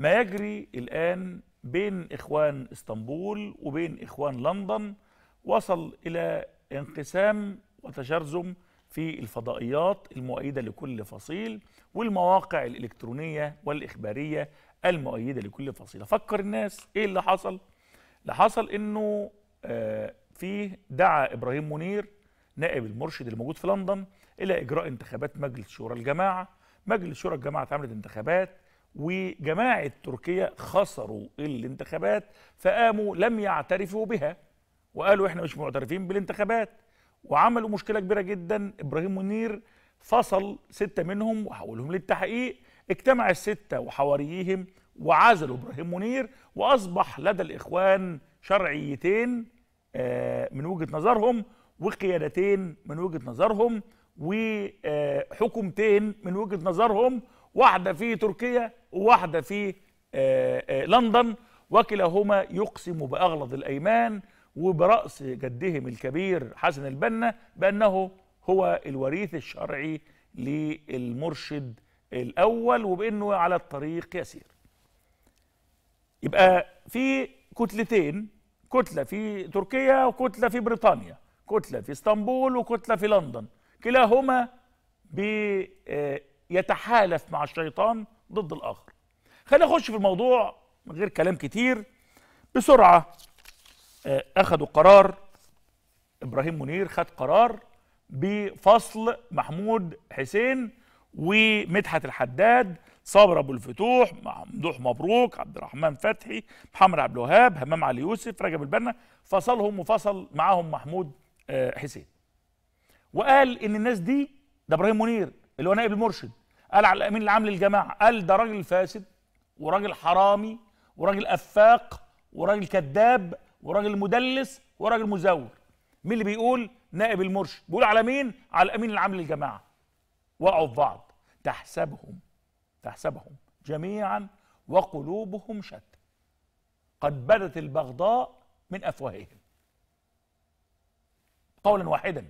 ما يجري الآن بين إخوان اسطنبول وبين إخوان لندن وصل إلى انقسام وتشرذم في الفضائيات المؤيدة لكل فصيل والمواقع الإلكترونية والإخبارية المؤيدة لكل فصيلة فكر الناس إيه اللي حصل؟ اللي حصل إنه انه فيه دعا إبراهيم منير نائب المرشد الموجود في لندن إلى إجراء انتخابات مجلس شورى الجماعة مجلس شورى الجماعة اتعملت انتخابات وجماعة تركيا خسروا الانتخابات فقاموا لم يعترفوا بها وقالوا احنا مش معترفين بالانتخابات وعملوا مشكلة كبيرة جدا إبراهيم منير فصل ستة منهم وحولهم للتحقيق اجتمع الستة وحواريهم وعزلوا إبراهيم منير وأصبح لدى الإخوان شرعيتين آه، من وجهة نظرهم وقيادتين من وجهة نظرهم وحكومتين من وجهة نظرهم واحدة في تركيا وواحدة في آه، آه، لندن وكلاهما يقسم بأغلظ الأيمان وبرأس جدهم الكبير حسن البنا بأنه هو الوريث الشرعي للمرشد الأول وبأنه على الطريق يسير يبقى في كتلتين كتلة في تركيا وكتلة في بريطانيا كتلة في اسطنبول وكتلة في لندن كلاهما يتحالف مع الشيطان ضد الآخر خلينا نخش في الموضوع من غير كلام كتير بسرعة آه، أخذوا قرار إبراهيم منير خد قرار بفصل محمود حسين ومدحت الحداد صابر أبو الفتوح ممدوح مبروك عبد الرحمن فتحي محمد عبد الوهاب همام علي يوسف رجب البنا فصلهم وفصل معاهم محمود آه، حسين وقال إن الناس دي ده إبراهيم منير اللي هو نائب المرشد قال على الامين العام للجماعه قال ده راجل فاسد وراجل حرامي وراجل افاق وراجل كذاب وراجل مدلس وراجل مزور مين اللي بيقول نائب المرشد بيقول على مين على الامين العام للجماعه وقعوا في بعض تحسبهم تحسبهم جميعا وقلوبهم شتى قد بدت البغضاء من افواههم قولا واحدا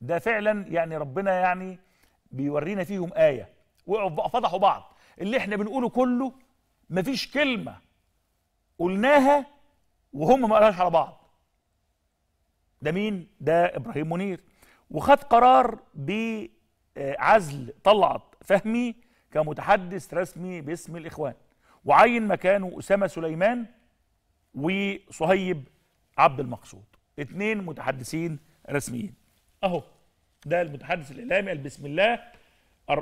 ده فعلا يعني ربنا يعني بيورينا فيهم آية وقعوا بقى فضحوا بعض اللي احنا بنقوله كله مفيش كلمة قلناها وهم ما قالهاش على بعض ده مين؟ ده إبراهيم منير وخد قرار بعزل طلعت فهمي كمتحدث رسمي باسم الإخوان وعين مكانه أسامة سليمان وصهيب عبد المقصود اتنين متحدثين رسميين اهو ده المتحدث الاعلامي قال بسم الله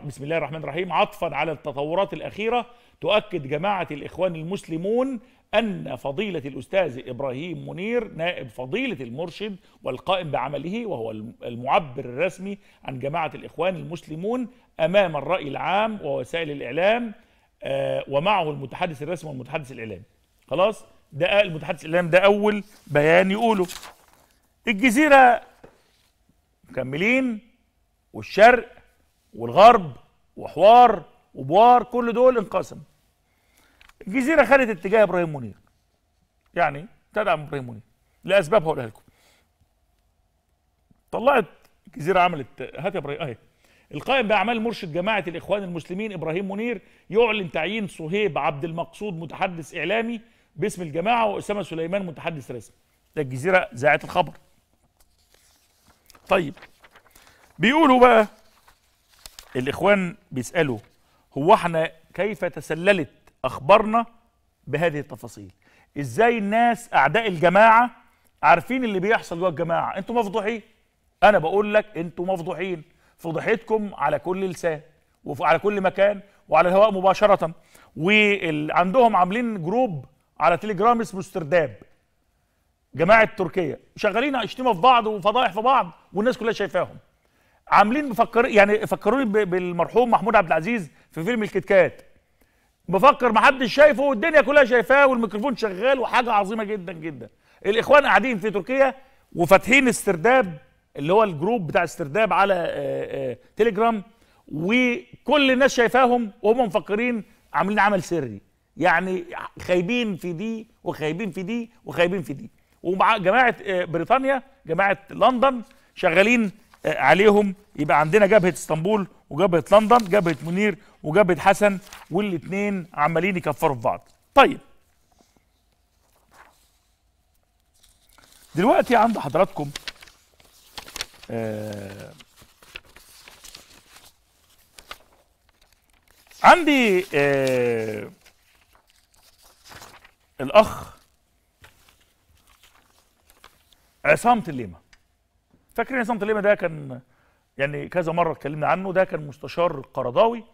بسم الله الرحمن الرحيم عطفا على التطورات الاخيره تؤكد جماعه الاخوان المسلمون ان فضيله الاستاذ ابراهيم منير نائب فضيله المرشد والقائم بعمله وهو المعبر الرسمي عن جماعه الاخوان المسلمون امام الراي العام ووسائل الاعلام آه، ومعه المتحدث الرسمي والمتحدث الاعلامي خلاص ده المتحدث الاعلامي ده اول بيان يقوله الجزيره مكملين والشرق والغرب وحوار وبوار كل دول انقسم الجزيرة خدت اتجاه إبراهيم منير يعني تدعم إبراهيم منير لأسباب هقولها لكم طلعت الجزيرة عملت هات يا إبراهيم أهي القائم بأعمال مرشد جماعة الإخوان المسلمين إبراهيم منير يعلن تعيين صهيب عبد المقصود متحدث إعلامي باسم الجماعة وأسامة سليمان متحدث رسمي ده الجزيرة ذاعت الخبر طيب بيقولوا بقى الاخوان بيسالوا هو احنا كيف تسللت اخبارنا بهذه التفاصيل ازاي الناس اعداء الجماعه عارفين اللي بيحصل جوه الجماعه انتوا مفضوحين انا بقول لك انتوا مفضوحين فضيحتكم على كل لسان وعلى كل مكان وعلى الهواء مباشره وعندهم عاملين جروب على تليجرام اسمه استرداب جماعه تركيا شغالين شتيمه في بعض وفضائح في بعض والناس كلها شايفاهم عاملين مفكر يعني فكروني بالمرحوم محمود عبد العزيز في فيلم الكتكات بفكر ما حدش شايفه والدنيا كلها شايفاه والميكروفون شغال وحاجه عظيمه جدا جدا الاخوان قاعدين في تركيا وفاتحين استرداب اللي هو الجروب بتاع استرداب على تيليجرام آه، آه، تليجرام وكل الناس شايفاهم وهم مفكرين عاملين عمل سري يعني خايبين في دي وخايبين في دي وخايبين في دي ومع جماعه آه، بريطانيا جماعه لندن شغالين آه، عليهم يبقى عندنا جبهه اسطنبول وجبهه لندن جبهه منير وجبهه حسن والاثنين عمالين يكفروا في بعض طيب دلوقتي عند حضراتكم آه عندي آه الاخ عصام تليمه فاكرين عصام تليمه ده كان يعني كذا مره اتكلمنا عنه ده كان مستشار قرضاوي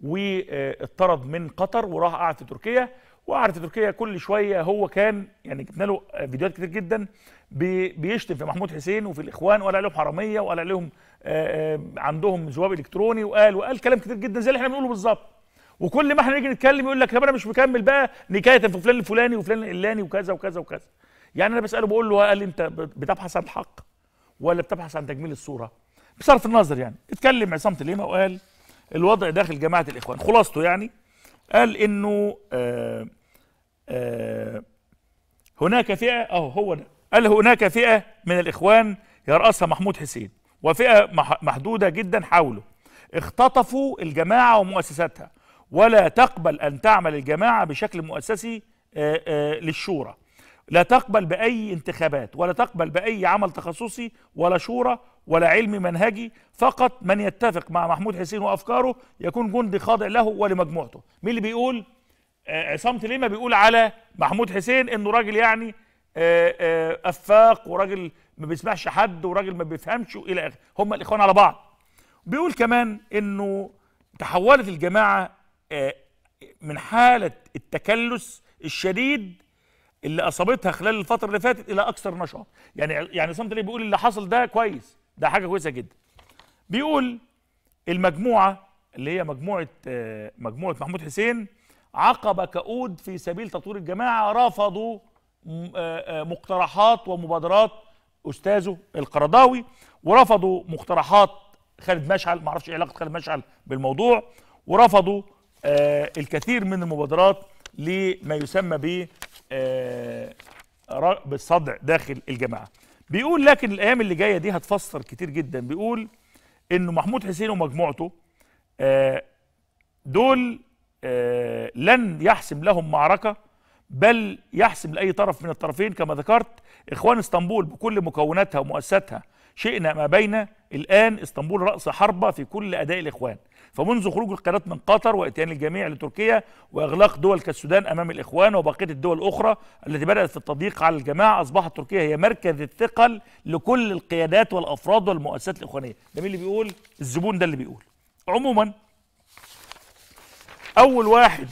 واطرد من قطر وراح قعد في تركيا وقعد في تركيا كل شويه هو كان يعني جبنا له فيديوهات كتير جدا بيشتم في محمود حسين وفي الاخوان وقال عليهم حراميه وقال عليهم آه، آه، عندهم ذواب الكتروني وقال وقال كلام كتير جدا زي اللي احنا بنقوله بالظبط وكل ما احنا نيجي نتكلم يقول لك طب انا مش مكمل بقى نكايه في فلان الفلاني وفلان العلاني وكذا وكذا وكذا يعني انا بساله بقول له قال انت بتبحث عن الحق ولا بتبحث عن تجميل الصوره بصرف النظر يعني اتكلم عصام تليمه وقال الوضع داخل جماعه الاخوان خلاصته يعني قال انه آآ آه، آآ آه، هناك فئه اهو هو ده قال هناك فئه من الاخوان يرأسها محمود حسين وفئه محدوده جدا حوله اختطفوا الجماعه ومؤسساتها ولا تقبل ان تعمل الجماعه بشكل مؤسسي آه، للشورى لا تقبل بأي انتخابات ولا تقبل بأي عمل تخصصي ولا شورى ولا علم منهجي فقط من يتفق مع محمود حسين وأفكاره يكون جندي خاضع له ولمجموعته مين اللي بيقول آه، آه، عصام تليمة بيقول على محمود حسين انه راجل يعني آه، افاق وراجل ما بيسمعش حد وراجل ما بيفهمش والى اخره هم الاخوان على بعض بيقول كمان انه تحولت الجماعه من حاله التكلس الشديد اللي اصابتها خلال الفتره اللي فاتت الى اكثر نشاط يعني يعني صمت ليه بيقول اللي حصل ده كويس ده حاجه كويسه جدا بيقول المجموعه اللي هي مجموعه آه، مجموعه محمود حسين عقب كؤود في سبيل تطوير الجماعه رفضوا آه، آه، مقترحات ومبادرات استاذه القرضاوي ورفضوا مقترحات خالد مشعل ما اعرفش ايه علاقه خالد مشعل بالموضوع ورفضوا الكثير من المبادرات لما يسمى آه، بالصدع داخل الجماعه بيقول لكن الايام اللي جايه دي هتفسر كتير جدا بيقول انه محمود حسين ومجموعته آه، دول آه، لن يحسم لهم معركه بل يحسم لاي طرف من الطرفين كما ذكرت اخوان اسطنبول بكل مكوناتها ومؤسساتها شئنا ما بين الان اسطنبول راس حربه في كل اداء الاخوان فمنذ خروج القناة من قطر وإتيان الجميع لتركيا وإغلاق دول كالسودان أمام الإخوان وبقية الدول الأخرى التي بدأت في التضييق على الجماعة أصبحت تركيا هي مركز الثقل لكل القيادات والأفراد والمؤسسات الإخوانية ده مين اللي بيقول؟ الزبون ده اللي بيقول عموما أول واحد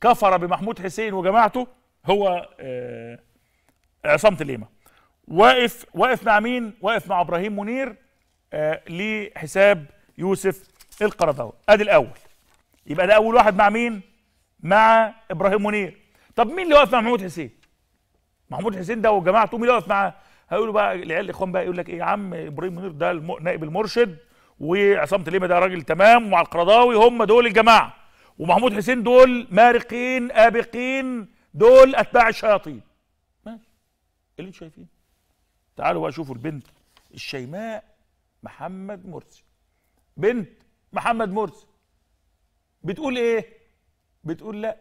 كفر بمحمود حسين وجماعته هو آه، عصام تليمة واقف واقف مع مين؟ واقف مع إبراهيم منير آه، لحساب يوسف القرضاوي ادي الاول يبقى ده اول واحد مع مين مع ابراهيم منير طب مين اللي واقف مع محمود حسين محمود حسين ده وجماعته مين اللي واقف معاه هيقولوا بقى العيال الاخوان بقى يقول لك ايه يا عم ابراهيم منير ده نائب المرشد وعصام تليمه ده راجل تمام وعلى القرضاوي هم دول الجماعه ومحمود حسين دول مارقين ابقين دول اتباع الشياطين ماشي إيه اللي انتوا شايفينه تعالوا بقى شوفوا البنت الشيماء محمد مرسي بنت محمد مرسي بتقول ايه بتقول لا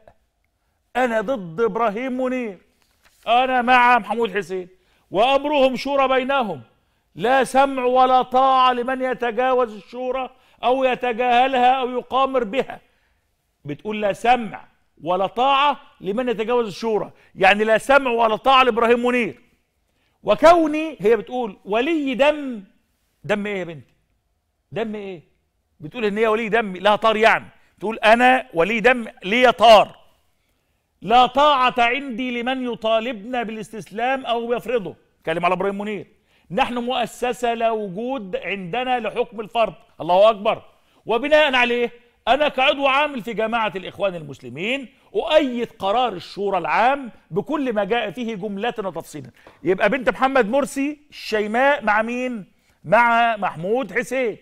انا ضد ابراهيم منير انا مع محمود حسين وامرهم شورى بينهم لا سمع ولا طاعه لمن يتجاوز الشورى او يتجاهلها او يقامر بها بتقول لا سمع ولا طاعه لمن يتجاوز الشورى يعني لا سمع ولا طاعه لابراهيم منير وكوني هي بتقول ولي دم دم ايه يا بنتي دم ايه بتقول ان هي ولي دم لها طار يعني تقول انا ولي دم لي طار لا طاعة عندي لمن يطالبنا بالاستسلام أو يفرضه كلم على إبراهيم منير نحن مؤسسة لا وجود عندنا لحكم الفرد الله أكبر وبناء عليه أنا كعضو عامل في جماعة الإخوان المسلمين أؤيد قرار الشورى العام بكل ما جاء فيه جملة وتفصيلا يبقى بنت محمد مرسي الشيماء مع مين؟ مع محمود حسين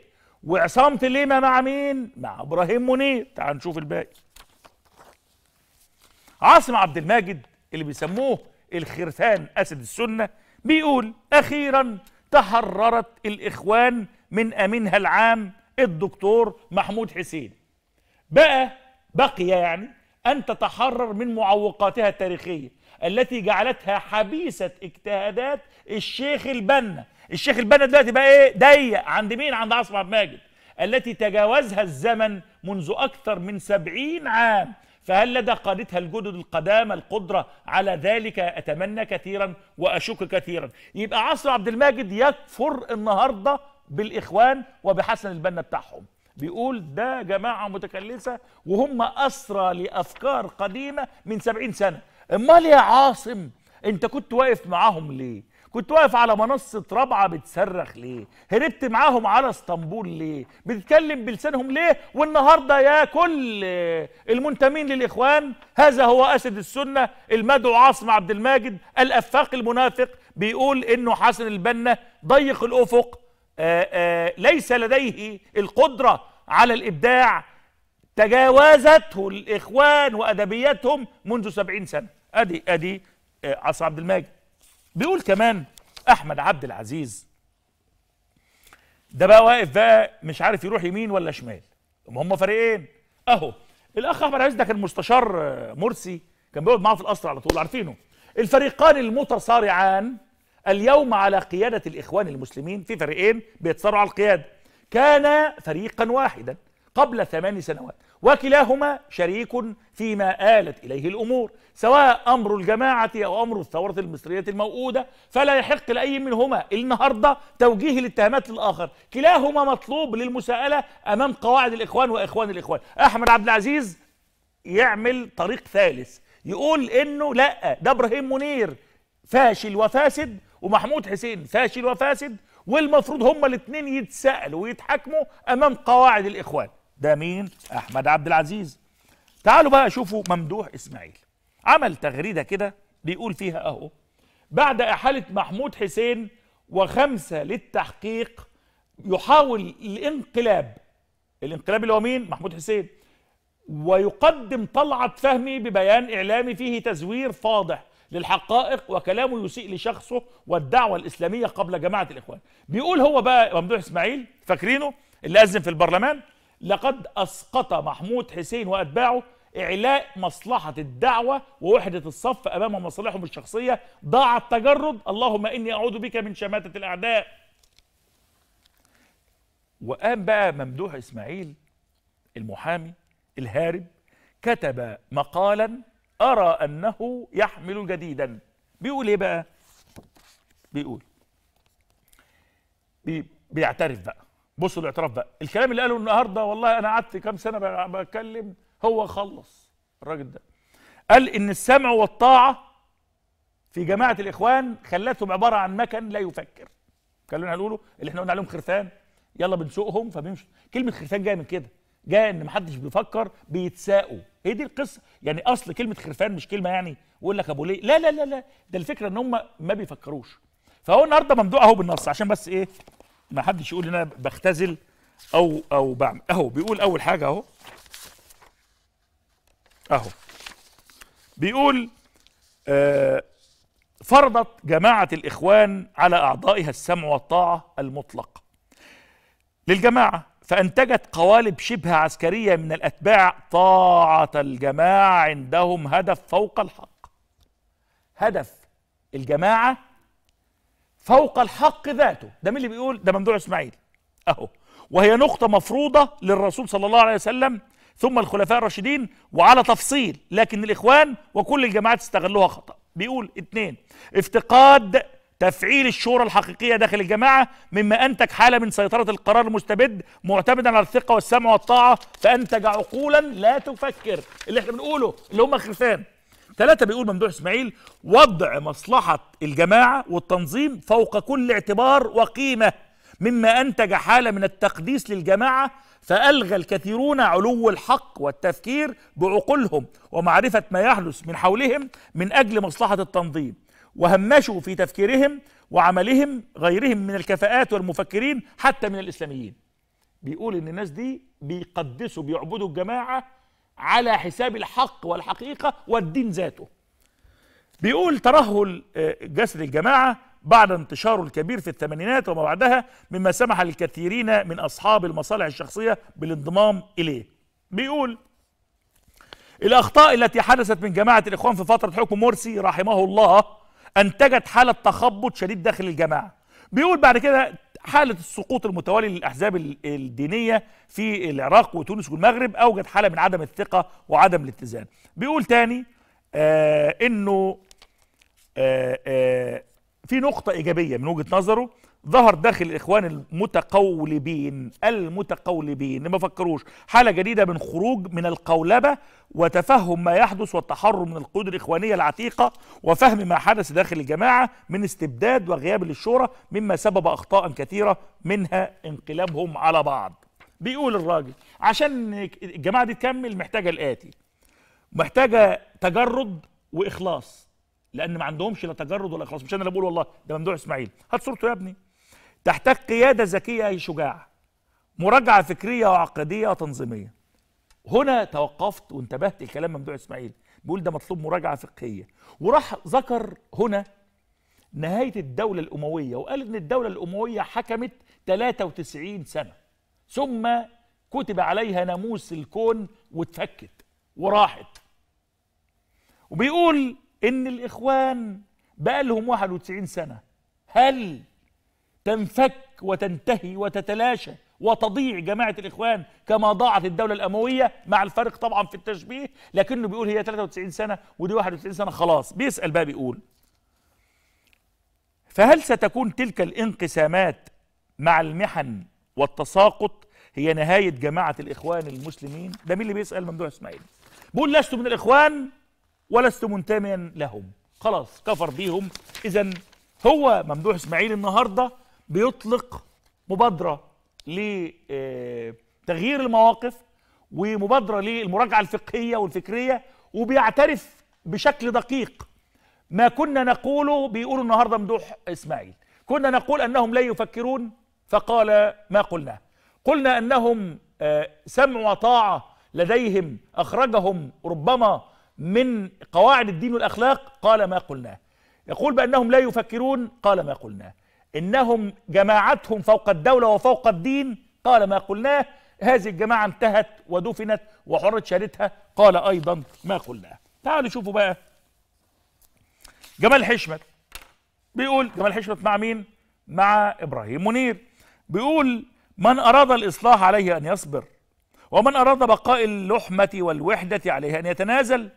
وعصام تليمة مع مين مع ابراهيم منير تعال نشوف الباقي عاصم عبد الماجد اللي بيسموه الخرفان اسد السنه بيقول اخيرا تحررت الاخوان من امينها العام الدكتور محمود حسين بقى بقي يعني ان تتحرر من معوقاتها التاريخيه التي جعلتها حبيسه اجتهادات الشيخ البنا الشيخ البنا دلوقتي بقى ايه ضيق عند مين عند عاصم عبد الماجد التي تجاوزها الزمن منذ أكثر من سبعين عام فهل لدى قادتها الجدد القدامى القدرة على ذلك أتمنى كثيرا وأشك كثيرا يبقى عصر عبد الماجد يكفر النهاردة بالإخوان وبحسن البنا بتاعهم بيقول ده جماعة متكلسة وهم أسرى لأفكار قديمة من سبعين سنة امال يا عاصم انت كنت واقف معاهم ليه كنت واقف على منصة رابعة بتصرخ ليه هربت معاهم على اسطنبول ليه بتتكلم بلسانهم ليه والنهاردة يا كل المنتمين للإخوان هذا هو أسد السنة المدعو عاصم عبد الماجد الأفاق المنافق بيقول إنه حسن البنا ضيق الأفق آآ آه، آآ آه، ليس لديه القدرة على الإبداع تجاوزته الإخوان وادبياتهم منذ سبعين سنة أدي أدي آه، عاصم عبد الماجد بيقول كمان احمد عبد العزيز ده بقى واقف بقى مش عارف يروح يمين ولا شمال ما هم فريقين اهو الاخ احمد عزيز ده كان مستشار آه، مرسي كان بيقعد معاه في القصر على طول عارفينه الفريقان المتصارعان اليوم على قياده الاخوان المسلمين في فريقين بيتصارعوا على القياده كان فريقا واحدا قبل ثمان سنوات وكلاهما شريك فيما آلت إليه الأمور سواء أمر الجماعة أو أمر الثورة المصرية الموؤودة فلا يحق لأي منهما النهاردة توجيه الاتهامات للآخر كلاهما مطلوب للمساءلة أمام قواعد الإخوان وإخوان الإخوان أحمد عبد العزيز يعمل طريق ثالث يقول إنه لا ده إبراهيم منير فاشل وفاسد ومحمود حسين فاشل وفاسد والمفروض هما الاثنين يتسألوا ويتحاكموا أمام قواعد الإخوان ده مين احمد عبد العزيز تعالوا بقى شوفوا ممدوح اسماعيل عمل تغريده كده بيقول فيها اهو بعد احاله محمود حسين وخمسه للتحقيق يحاول الانقلاب الانقلاب اللي هو مين محمود حسين ويقدم طلعت فهمي ببيان اعلامي فيه تزوير فاضح للحقائق وكلامه يسيء لشخصه والدعوه الاسلاميه قبل جماعه الاخوان بيقول هو بقى ممدوح اسماعيل فاكرينه اللي اذن في البرلمان لقد أسقط محمود حسين وأتباعه إعلاء مصلحة الدعوة ووحدة الصف أمام مصالحهم الشخصية ضاع التجرد اللهم إني أعوذ بك من شماتة الأعداء وقام بقى ممدوح إسماعيل المحامي الهارب كتب مقالا أرى أنه يحمل جديدا بيقول إيه بقى بيقول بيعترف بقى بصوا الاعتراف بقى الكلام اللي قاله النهارده والله انا قعدت كام سنه بتكلم هو خلص الراجل ده قال ان السمع والطاعه في جماعه الاخوان خلتهم عباره عن مكن لا يفكر كلنا هنقوله اللي احنا قلنا عليهم خرفان يلا بنسوقهم فبيمشوا كلمه خرفان جايه من كده جايه ان محدش بيفكر بيتساقوا هي دي القصه يعني اصل كلمه خرفان مش كلمه يعني يقول لك ابو ليه لا لا لا لا ده الفكره ان هم ما بيفكروش فهو النهارده ممدوح اهو بالنص عشان بس ايه ما حدش يقول ان انا بختزل او او بعمل اهو بيقول اول حاجه اهو اهو بيقول آه فرضت جماعة الإخوان على أعضائها السمع والطاعة المطلق للجماعة فأنتجت قوالب شبه عسكرية من الأتباع طاعة الجماعة عندهم هدف فوق الحق هدف الجماعة فوق الحق ذاته ده مين اللي بيقول ده ممدوح اسماعيل اهو وهي نقطة مفروضة للرسول صلى الله عليه وسلم ثم الخلفاء الراشدين وعلى تفصيل لكن الإخوان وكل الجماعات استغلوها خطأ بيقول اثنين افتقاد تفعيل الشورى الحقيقية داخل الجماعة مما أنتج حالة من سيطرة القرار المستبد معتمدا على الثقة والسمع والطاعة فأنتج عقولا لا تفكر اللي احنا بنقوله اللي هم خرفان ثلاثة بيقول ممدوح اسماعيل وضع مصلحة الجماعة والتنظيم فوق كل اعتبار وقيمة مما أنتج حالة من التقديس للجماعة فألغى الكثيرون علو الحق والتفكير بعقولهم ومعرفة ما يحدث من حولهم من أجل مصلحة التنظيم وهمشوا في تفكيرهم وعملهم غيرهم من الكفاءات والمفكرين حتى من الإسلاميين بيقول إن الناس دي بيقدسوا بيعبدوا الجماعة على حساب الحق والحقيقة والدين ذاته بيقول ترهل آه، جسد الجماعة بعد انتشاره الكبير في الثمانينات وما بعدها مما سمح للكثيرين من أصحاب المصالح الشخصية بالانضمام إليه بيقول الأخطاء التي حدثت من جماعة الإخوان في فترة حكم مرسي رحمه الله أنتجت حالة تخبط شديد داخل الجماعة بيقول بعد كده حالة السقوط المتوالي للأحزاب الدينية في العراق وتونس والمغرب أوجد حالة من عدم الثقة وعدم الاتزان بيقول تاني آه أنه آه آه في نقطة إيجابية من وجهة نظره ظهر داخل الاخوان المتقولبين المتقولبين ما فكروش حاله جديده من خروج من القولبه وتفهم ما يحدث والتحرر من القيود الاخوانيه العتيقه وفهم ما حدث داخل الجماعه من استبداد وغياب للشورى مما سبب اخطاء كثيره منها انقلابهم على بعض بيقول الراجل عشان الجماعه دي تكمل محتاجه الاتي محتاجه تجرد واخلاص لان ما عندهمش لا تجرد ولا اخلاص مش انا اللي بقول والله ده ممدوح اسماعيل هات صورته يا ابني تحتاج قيادة ذكية أي شجاع مراجعة فكرية وعقدية وتنظيمية هنا توقفت وانتبهت الكلام ممدوح إسماعيل بيقول ده مطلوب مراجعة فقهية وراح ذكر هنا نهاية الدولة الأموية وقال إن الدولة الأموية حكمت 93 سنة ثم كتب عليها ناموس الكون واتفكت وراحت وبيقول إن الإخوان بقى لهم 91 سنة هل تنفك وتنتهي وتتلاشى وتضيع جماعة الإخوان كما ضاعت الدولة الأموية مع الفرق طبعا في التشبيه لكنه بيقول هي 93 سنة ودي 91 سنة خلاص بيسأل بقى بيقول فهل ستكون تلك الانقسامات مع المحن والتساقط هي نهاية جماعة الإخوان المسلمين ده مين اللي بيسأل ممدوح إسماعيل بقول لست من الإخوان ولست منتميا لهم خلاص كفر بيهم إذا هو ممدوح إسماعيل النهاردة بيطلق مبادره لتغيير المواقف ومبادره للمراجعه الفقهيه والفكريه وبيعترف بشكل دقيق ما كنا نقوله بيقولوا النهارده مدوح اسماعيل كنا نقول انهم لا يفكرون فقال ما قلناه قلنا انهم آه، سمع وطاعه لديهم اخرجهم ربما من قواعد الدين والاخلاق قال ما قلناه يقول بانهم لا يفكرون قال ما قلناه إنهم جماعتهم فوق الدولة وفوق الدين قال ما قلناه هذه الجماعة انتهت ودفنت وحرت شهادتها قال أيضا ما قلناه تعالوا شوفوا بقى جمال حشمت بيقول جمال حشمت مع مين مع إبراهيم منير بيقول من أراد الإصلاح عليه أن يصبر ومن أراد بقاء اللحمة والوحدة عليه أن يتنازل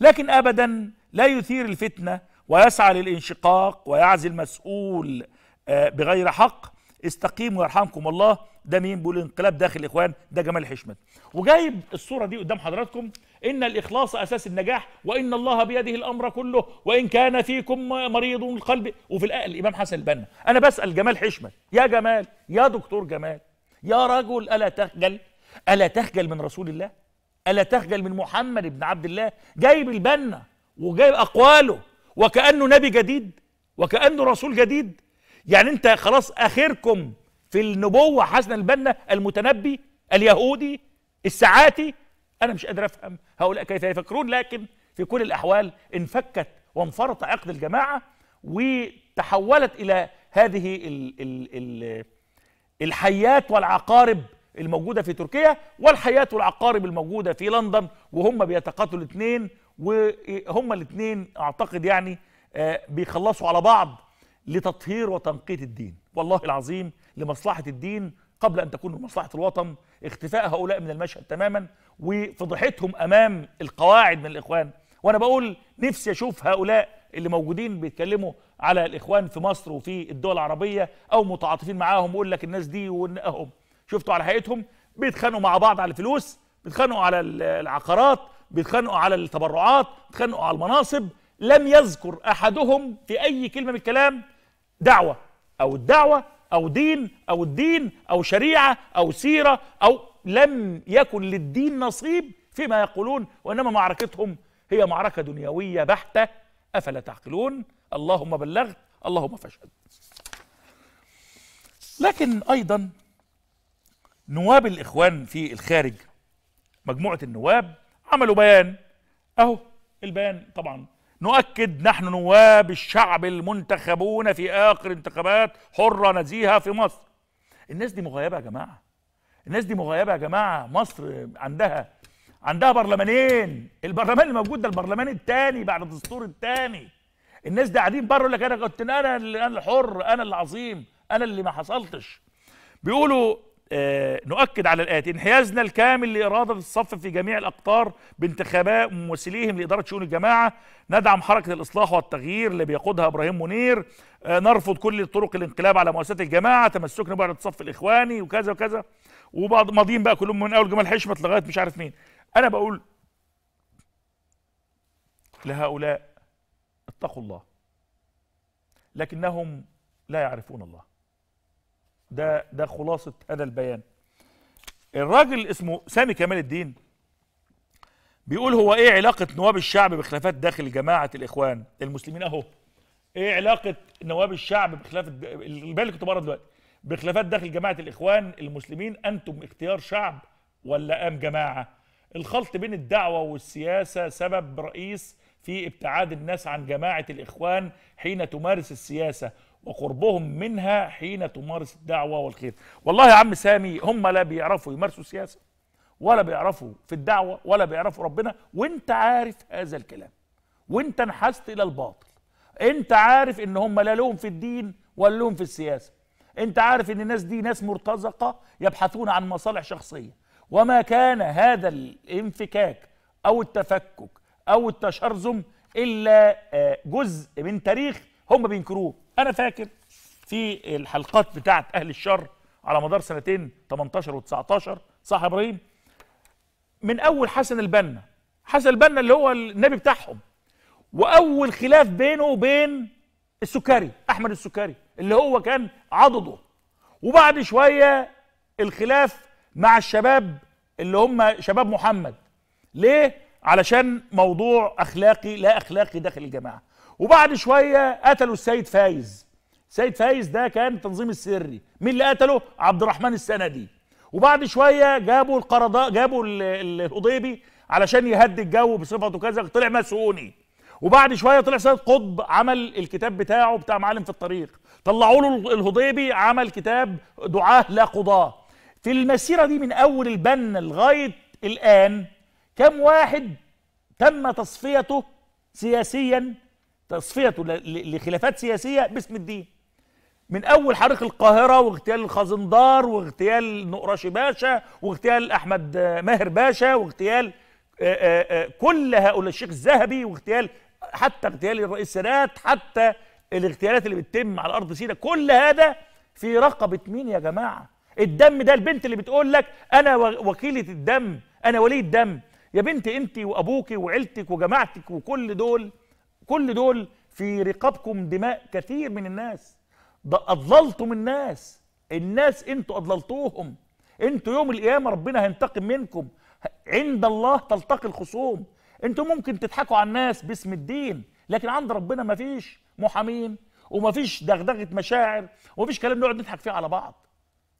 لكن أبدا لا يثير الفتنة ويسعى للانشقاق ويعزي المسؤول آه، بغير حق استقيموا يرحمكم الله ده مين بيقول انقلاب داخل الاخوان ده جمال حشمت وجايب الصوره دي قدام حضراتكم ان الاخلاص اساس النجاح وان الله بيده الامر كله وان كان فيكم مريض القلب وفي الامام حسن البنا انا بسال جمال حشمت يا جمال يا دكتور جمال يا رجل الا تخجل الا تخجل من رسول الله الا تخجل من محمد بن عبد الله جايب البنا وجايب اقواله وكانه نبي جديد وكانه رسول جديد يعني انت خلاص اخركم في النبوه حسن البنا المتنبي اليهودي الساعاتي انا مش قادر افهم هؤلاء كيف يفكرون لكن في كل الاحوال انفكت وانفرط عقد الجماعه وتحولت الى هذه الـ الـ الـ الحيات والعقارب الموجوده في تركيا والحيات والعقارب الموجوده في لندن وهم بيتقاتلوا الاثنين وهم الاثنين اعتقد يعني آه، بيخلصوا على بعض لتطهير وتنقية الدين والله العظيم لمصلحة الدين قبل أن تكون لمصلحة الوطن اختفاء هؤلاء من المشهد تماما وفضحتهم أمام القواعد من الإخوان وأنا بقول نفسي أشوف هؤلاء اللي موجودين بيتكلموا على الإخوان في مصر وفي الدول العربية أو متعاطفين معاهم ويقول لك الناس دي ونقهم شفتوا على حقيقتهم بيتخانقوا مع بعض على الفلوس بيتخانقوا على العقارات بيتخانقوا على التبرعات بيتخانقوا على المناصب لم يذكر أحدهم في أي كلمة من الكلام دعوة أو الدعوة أو دين أو الدين أو شريعة أو سيرة أو لم يكن للدين نصيب فيما يقولون وإنما معركتهم هي معركة دنيوية بحتة أفلا تعقلون اللهم بلغت اللهم فاشهد لكن أيضا نواب الإخوان في الخارج مجموعة النواب عملوا بيان أهو البيان طبعا نؤكد نحن نواب الشعب المنتخبون في آخر انتخابات حرة نزيهة في مصر الناس دي مغيبة يا جماعة الناس دي مغيبة يا جماعة مصر عندها عندها برلمانين البرلمان اللي موجود ده البرلمان الثاني بعد الدستور الثاني الناس دي قاعدين بره يقول لك انا كنت انا اللي انا الحر انا العظيم انا اللي ما حصلتش بيقولوا آه، نؤكد على الآتي انحيازنا الكامل لإرادة الصف في جميع الأقطار بانتخابات ممثليهم لإدارة شؤون الجماعة ندعم حركة الإصلاح والتغيير اللي بيقودها إبراهيم منير آه، نرفض كل طرق الانقلاب على مؤسسات الجماعة تمسكنا بعد الصف الإخواني وكذا وكذا وبعض ماضيين بقى كلهم من أول جمال حشمت لغاية مش عارف مين أنا بقول لهؤلاء اتقوا الله لكنهم لا يعرفون الله ده ده خلاصه هذا البيان الراجل اسمه سامي كمال الدين بيقول هو ايه علاقه نواب الشعب بخلافات داخل جماعه الاخوان المسلمين اهو ايه علاقه نواب الشعب بخلافة البيان اللي كنت بقرا دلوقتي بخلافات داخل جماعه الاخوان المسلمين انتم اختيار شعب ولا ام جماعه الخلط بين الدعوه والسياسه سبب رئيس في ابتعاد الناس عن جماعه الاخوان حين تمارس السياسه وقربهم منها حين تمارس الدعوة والخير والله يا عم سامي هم لا بيعرفوا يمارسوا السياسة ولا بيعرفوا في الدعوة ولا بيعرفوا ربنا وانت عارف هذا الكلام وانت انحست الى الباطل انت عارف ان هم لا لهم في الدين ولا لهم في السياسة انت عارف ان الناس دي ناس مرتزقة يبحثون عن مصالح شخصية وما كان هذا الانفكاك او التفكك او التشرذم الا آه، جزء من تاريخ هم بينكروه انا فاكر في الحلقات بتاعه اهل الشر على مدار سنتين 18 و19 صح يا ابراهيم من اول حسن البنا حسن البنا اللي هو النبي بتاعهم واول خلاف بينه وبين السكري احمد السكري اللي هو كان عضده وبعد شويه الخلاف مع الشباب اللي هم شباب محمد ليه علشان موضوع اخلاقي لا اخلاقي داخل الجماعه وبعد شويه قتلوا السيد فايز السيد فايز ده كان التنظيم السري مين اللي قتله عبد الرحمن السندي وبعد شويه جابوا القرضاء جابوا القضيبي علشان يهدي الجو بصفته كذا طلع مسؤوني وبعد شويه طلع سيد قطب عمل الكتاب بتاعه بتاع معلم في الطريق طلعوا له الهضيبي عمل كتاب دعاه لا قضاه في المسيره دي من اول البنا لغايه الان كم واحد تم تصفيته سياسيا تصفيته لخلافات سياسية باسم الدين من أول حريق القاهرة واغتيال الخزندار واغتيال نقرشي باشا واغتيال أحمد ماهر باشا واغتيال آه، آه، آه، كل هؤلاء الشيخ الذهبي واغتيال حتى اغتيال الرئيس سادات حتى الاغتيالات اللي بتتم على ارض سيناء كل هذا في رقبه مين يا جماعه الدم ده البنت اللي بتقول لك انا وكيله الدم انا ولي الدم يا بنتي انت وابوك وعيلتك وجماعتك وكل دول كل دول في رقابكم دماء كثير من الناس ده أضللتم الناس الناس انتوا أضللتوهم انتوا يوم القيامة ربنا هينتقم منكم عند الله تلتقي الخصوم انتوا ممكن تضحكوا على الناس باسم الدين لكن عند ربنا مفيش محامين ومفيش دغدغة مشاعر ومفيش كلام نقعد نضحك فيه على بعض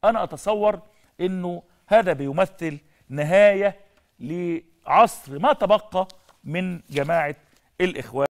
أنا أتصور أنه هذا بيمثل نهاية لعصر ما تبقى من جماعة الإخوان